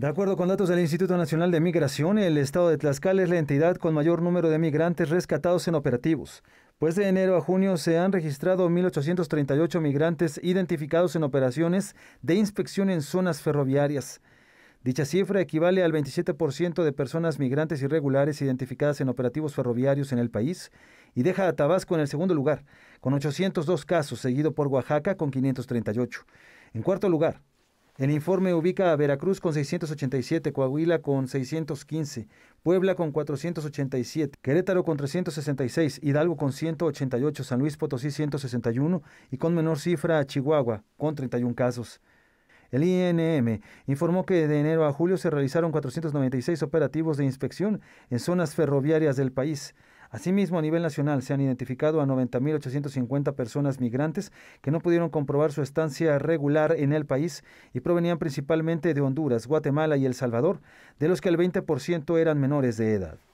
De acuerdo con datos del Instituto Nacional de Migración, el estado de Tlaxcala es la entidad con mayor número de migrantes rescatados en operativos, pues de enero a junio se han registrado 1.838 migrantes identificados en operaciones de inspección en zonas ferroviarias. Dicha cifra equivale al 27% de personas migrantes irregulares identificadas en operativos ferroviarios en el país y deja a Tabasco en el segundo lugar, con 802 casos, seguido por Oaxaca con 538. En cuarto lugar, el informe ubica a Veracruz con 687, Coahuila con 615, Puebla con 487, Querétaro con 366, Hidalgo con 188, San Luis Potosí 161 y con menor cifra a Chihuahua con 31 casos. El INM informó que de enero a julio se realizaron 496 operativos de inspección en zonas ferroviarias del país, Asimismo, a nivel nacional se han identificado a 90.850 personas migrantes que no pudieron comprobar su estancia regular en el país y provenían principalmente de Honduras, Guatemala y El Salvador, de los que el 20% eran menores de edad.